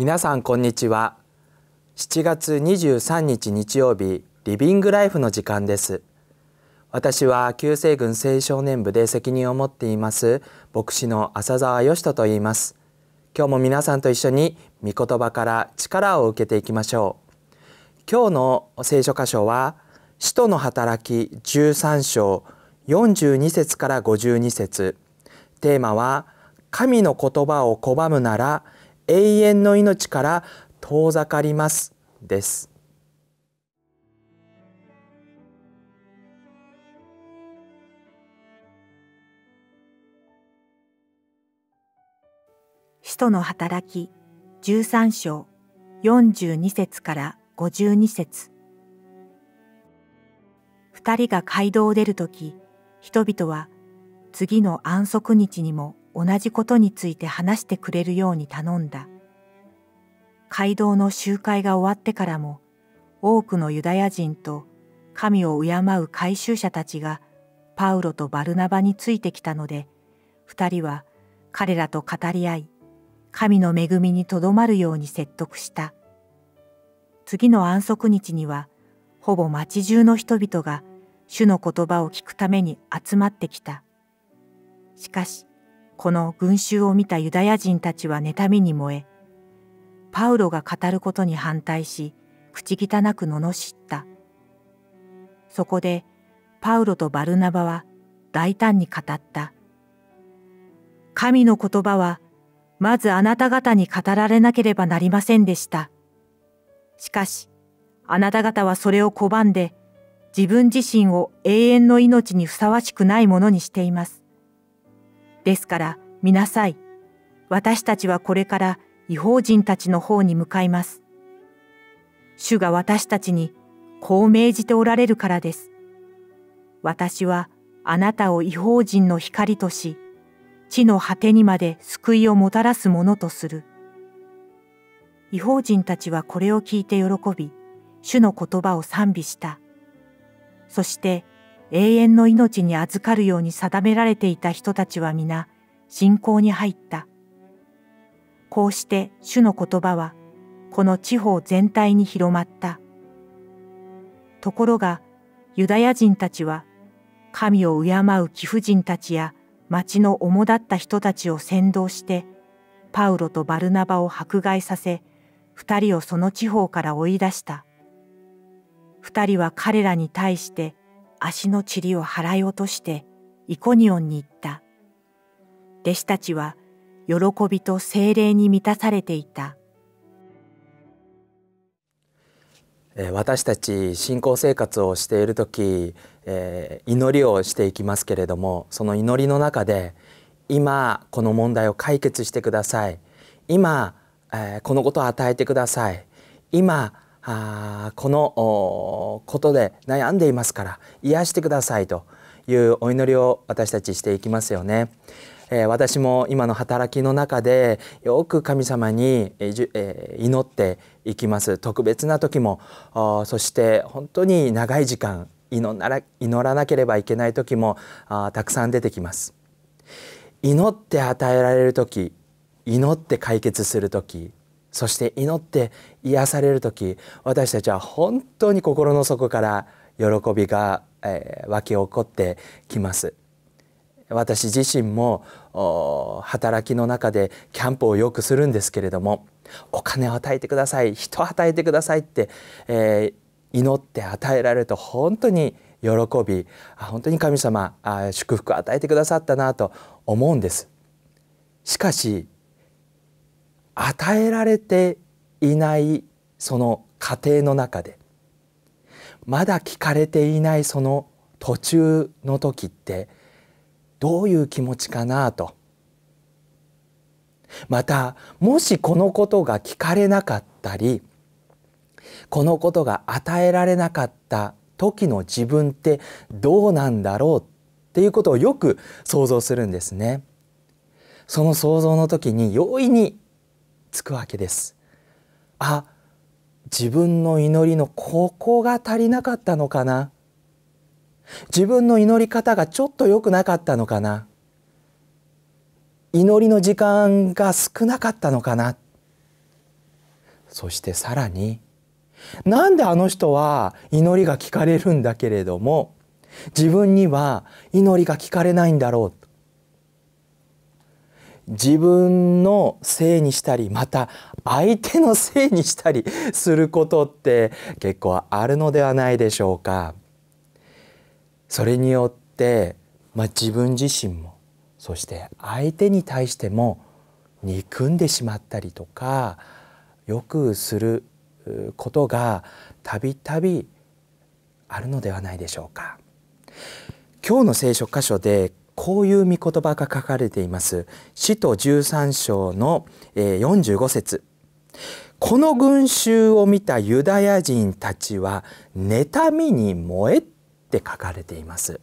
皆さんこんにちは7月23日日曜日リビングライフの時間です私は旧制軍青少年部で責任を持っています牧師の浅澤義人と言います今日も皆さんと一緒に御言葉から力を受けていきましょう今日の聖書箇所は使徒の働き13章42節から52節テーマは神の言葉を拒むなら永遠の命から遠ざかりますです使徒の働き十三章四十二節から五十二節二人が街道を出るとき人々は次の安息日にも同じことについて話してくれるように頼んだ。街道の集会が終わってからも多くのユダヤ人と神を敬う改宗者たちがパウロとバルナバについてきたので二人は彼らと語り合い神の恵みにとどまるように説得した。次の安息日にはほぼ町中の人々が主の言葉を聞くために集まってきた。しかしこの群衆を見たユダヤ人たちは妬みに燃え、パウロが語ることに反対し、口汚く罵った。そこで、パウロとバルナバは大胆に語った。神の言葉は、まずあなた方に語られなければなりませんでした。しかし、あなた方はそれを拒んで、自分自身を永遠の命にふさわしくないものにしています。ですから見なさい。私たちはこれから違法人たちの方に向かいます。主が私たちにこう命じておられるからです。私はあなたを違法人の光とし、地の果てにまで救いをもたらすものとする。違法人たちはこれを聞いて喜び、主の言葉を賛美した。そして永遠の命に預かるように定められていた人たちは皆信仰に入った。こうして主の言葉はこの地方全体に広まった。ところがユダヤ人たちは神を敬う貴婦人たちや町の主だった人たちを先導してパウロとバルナバを迫害させ二人をその地方から追い出した。二人は彼らに対して足の塵を払い落としてイコニオンに行った。弟子たちは喜びと精霊に満たされていた。私たち信仰生活をしている時、えー、祈りをしていきますけれどもその祈りの中で今この問題を解決してください今、えー、このことを与えてください今あこのことで悩んでいますから癒してくださいというお祈りを私たちしていきますよね。えー、私も今の働きの中でよく神様に、えー祈っていきます特別な時もそして本当に長い時間祈らなければいけない時もあたくさん出てきます。祈って与えられる時祈って解決する時そして祈って癒される時私たちは本当に心の底から喜びが、え湧き起こってきます。私自身も働きの中でキャンプをよくするんですけれどもお金を与えてください人を与えてくださいって、えー、祈って与えられると本当に喜び本当に神様祝福を与えてくださったなと思うんです。しかし与えられていないその過程の中でまだ聞かれていないその途中の時ってどういう気持ちかなとまたもしこのことが聞かれなかったりこのことが与えられなかった時の自分ってどうなんだろうっていうことをよく想像するんですね。その想像の時に容易につくわけです。あ自分の祈りのここが足りなかったのかな自分の祈り方がちょっと良くなかったのかな祈りの時間が少なかったのかなそしてさらになんであの人は祈りが聞かれるんだけれども自分には祈りが聞かれないんだろう自分のせいにしたりまた相手のせいにしたりすることって結構あるのではないでしょうか。それによって、まあ、自分自身もそして相手に対しても憎んでしまったりとかよくすることがたびたびあるのではないでしょうか。今日の聖書箇所でこういう御言葉が書かれています。使徒13章の45節この群衆を見たユダヤ人たちは妬みに燃えって書かれています。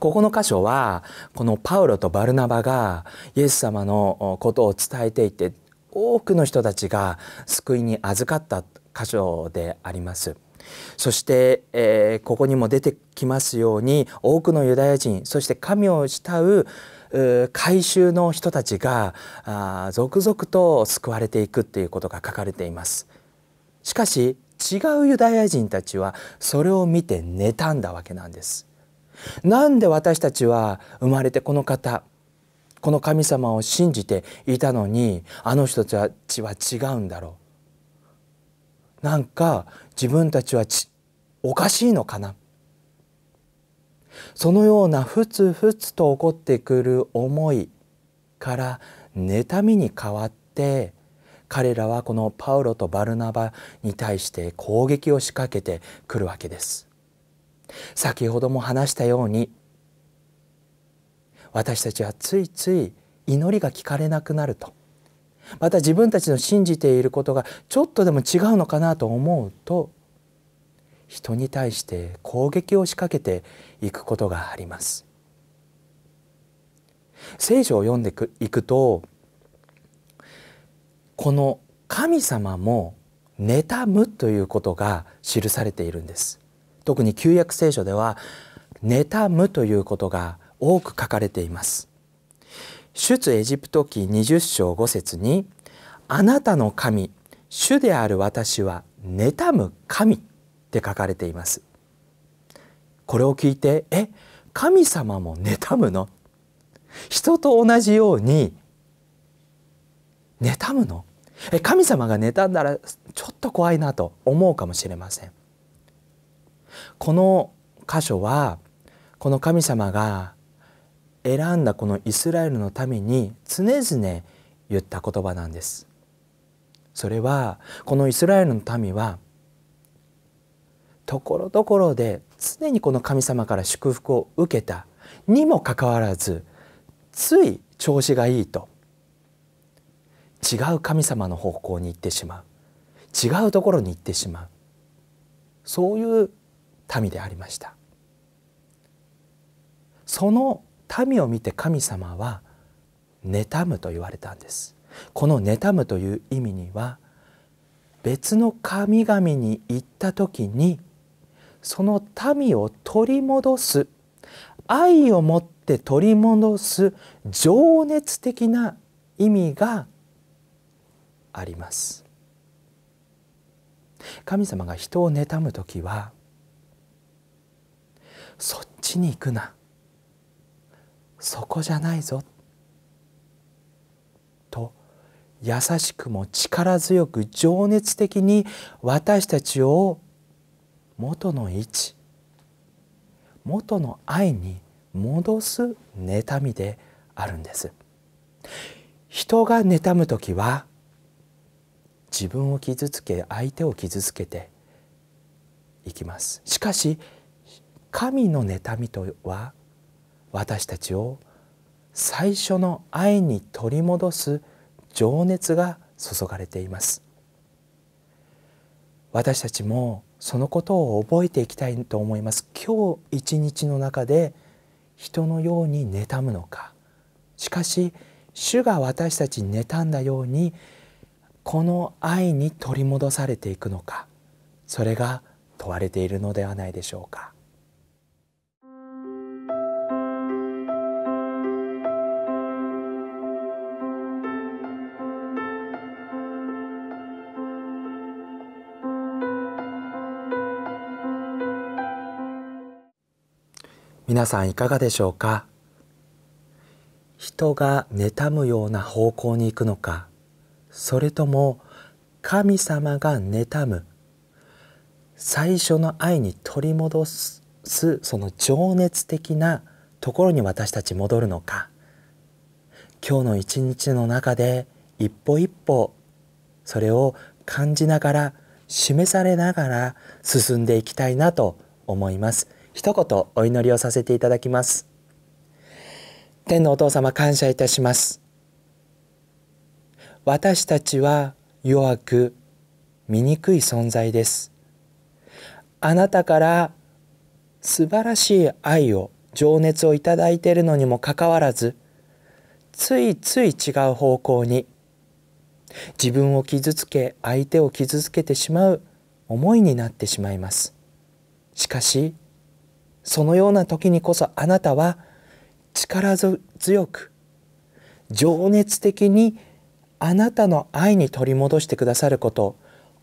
ここの箇所はこのパウロとバルナバがイエス様のことを伝えていて多くの人たちが救いに預かった箇所であります。そして、えー、ここにも出てきますように多くのユダヤ人そして神を慕う改宗の人たちがあ続々と救われていくっていうことが書かれていますしかし違うユダヤ人たちはそれを見て妬んだわけなんですなんで私たちは生まれてこの方この神様を信じていたのにあの人たちは違うんだろうなんか自分たちはちおかしいのかなそのようなふつふつと起こってくる思いから妬みに変わって彼らはこのパウロとバルナバに対して攻撃を仕掛けてくるわけです。先ほども話したように私たちはついつい祈りが聞かれなくなるとまた自分たちの信じていることがちょっとでも違うのかなと思うと人に対して攻撃を仕掛けていくことがあります。聖書を読んでいくとこの神様も妬むということが記されているんです特に旧約聖書では妬むということが多く書かれています出エジプト記20章5節に「あなたの神主である私は妬む神」って書かれています。これを聞いて「え神様も妬むの人と同じように妬むのえ神様が妬んだらちょっと怖いなと思うかもしれません。この箇所はこの神様が選んだこのイスラエルのために常々言った言葉なんです。それはこのイスラエルの民はところどころで常にこの神様から祝福を受けたにもかかわらずつい調子がいいと違う神様の方向に行ってしまう違うところに行ってしまうそういう民でありましたその民を見て神様は妬むと言われたんですこの妬むという意味には別の神々に行った時にその民を取り戻す愛を持って取り戻す情熱的な意味があります神様が人を妬む時はそっちに行くなそこじゃないぞと優しくも力強く情熱的に私たちを元の位置元の愛に戻す妬みであるんです人が妬む時は自分を傷つけ相手を傷つけていきますしかし神の妬みとは私たちを最初の愛に取り戻す情熱が注がれています私たちもそのことを覚えていきたいと思います今日一日の中で人のように妬むのかしかし主が私たちに妬んだようにこの愛に取り戻されていくのかそれが問われているのではないでしょうか皆さんいかがでしょうか人が妬むような方向に行くのかそれとも神様が妬む最初の愛に取り戻すその情熱的なところに私たち戻るのか今日の一日の中で一歩一歩それを感じながら示されながら進んでいきたいなと思います。一言お祈りをさせていただきます。天のお父様感謝いたします。私たちは弱く醜い存在です。あなたから素晴らしい愛を情熱をいただいているのにもかかわらずついつい違う方向に自分を傷つけ相手を傷つけてしまう思いになってしまいます。しかしそのような時にこそあなたは力強く情熱的にあなたの愛に取り戻してくださること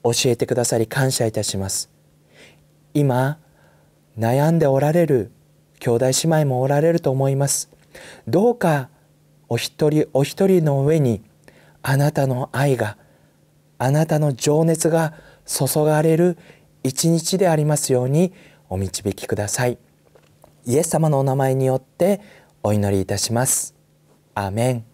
を教えてくださり感謝いたします今悩んでおられる兄弟姉妹もおられると思いますどうかお一人お一人の上にあなたの愛があなたの情熱が注がれる一日でありますようにお導きください。イエス様のお名前によってお祈りいたします。アメン。